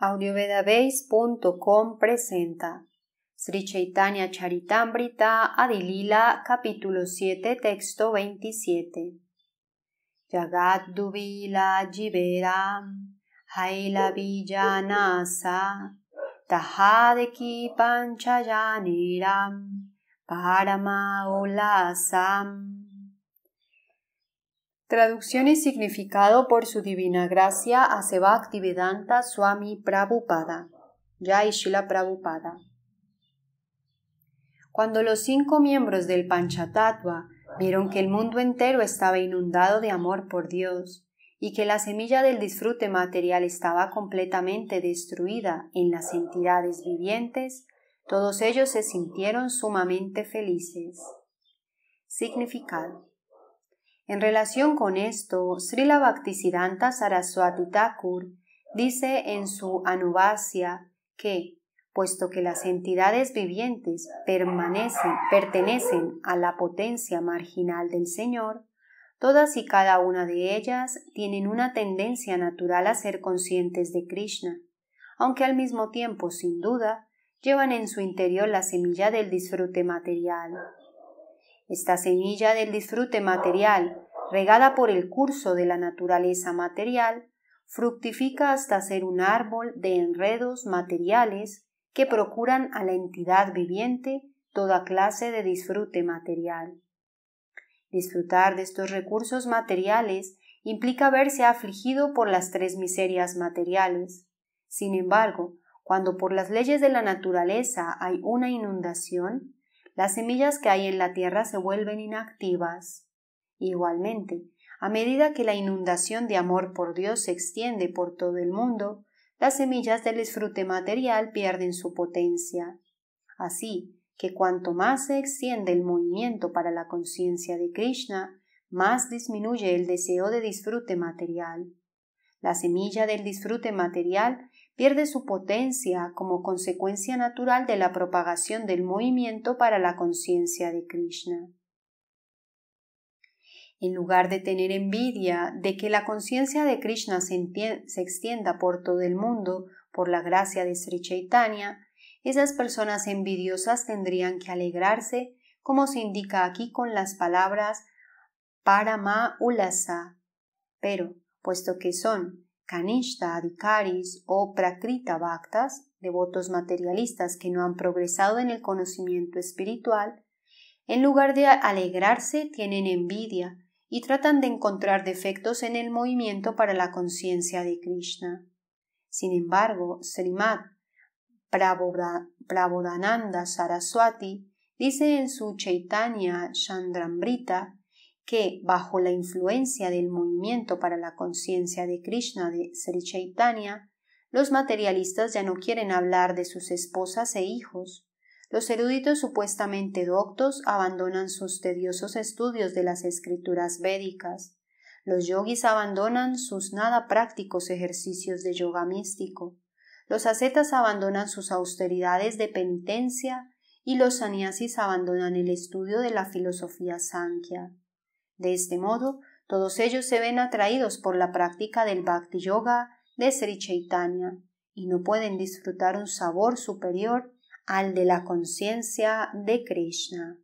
audiovedabase.com presenta Sri Chaitanya Charitamrita Adilila capítulo 7 texto 27 Yagadduvila Duvila Jiveram Haila Villanasa Tahadeki Panchayaniram Parama Olasam Traducción y significado por su divina gracia a Vedanta Swami Prabhupada. Jai Shila Prabhupada. Cuando los cinco miembros del Panchatattva vieron que el mundo entero estaba inundado de amor por Dios y que la semilla del disfrute material estaba completamente destruida en las entidades vivientes, todos ellos se sintieron sumamente felices. Significado en relación con esto, Srila Bhaktisiddhanta Saraswati Thakur dice en su Anubhasya que, puesto que las entidades vivientes pertenecen a la potencia marginal del Señor, todas y cada una de ellas tienen una tendencia natural a ser conscientes de Krishna, aunque al mismo tiempo, sin duda, llevan en su interior la semilla del disfrute material. Esta semilla del disfrute material, regada por el curso de la naturaleza material, fructifica hasta ser un árbol de enredos materiales que procuran a la entidad viviente toda clase de disfrute material. Disfrutar de estos recursos materiales implica verse afligido por las tres miserias materiales. Sin embargo, cuando por las leyes de la naturaleza hay una inundación, las semillas que hay en la tierra se vuelven inactivas. Igualmente, a medida que la inundación de amor por Dios se extiende por todo el mundo, las semillas del disfrute material pierden su potencia. Así que cuanto más se extiende el movimiento para la conciencia de Krishna, más disminuye el deseo de disfrute material. La semilla del disfrute material pierde su potencia como consecuencia natural de la propagación del movimiento para la conciencia de Krishna. En lugar de tener envidia de que la conciencia de Krishna se, extienda por todo el mundo por la gracia de Sri Chaitanya, esas personas envidiosas tendrían que alegrarse, como se indica aquí con las palabras Parama Ulasa. Pero puesto que son Kanishta Adhikaris o Prakrita Bhaktas, devotos materialistas que no han progresado en el conocimiento espiritual, en lugar de alegrarse tienen envidia y tratan de encontrar defectos en el movimiento para la conciencia de Krishna. Sin embargo, Srimad Prabodhananda Saraswati dice en su Chaitanya Chandramrita que, bajo la influencia del movimiento para la conciencia de Krishna de Sri Chaitanya, los materialistas ya no quieren hablar de sus esposas e hijos. Los eruditos supuestamente doctos abandonan sus tediosos estudios de las escrituras védicas. Los yogis abandonan sus nada prácticos ejercicios de yoga místico. Los ascetas abandonan sus austeridades de penitencia y los sannyasis abandonan el estudio de la filosofía sankhya. De este modo, todos ellos se ven atraídos por la práctica del Bhakti Yoga de Sri Chaitanya y no pueden disfrutar un sabor superior al de la conciencia de Krishna.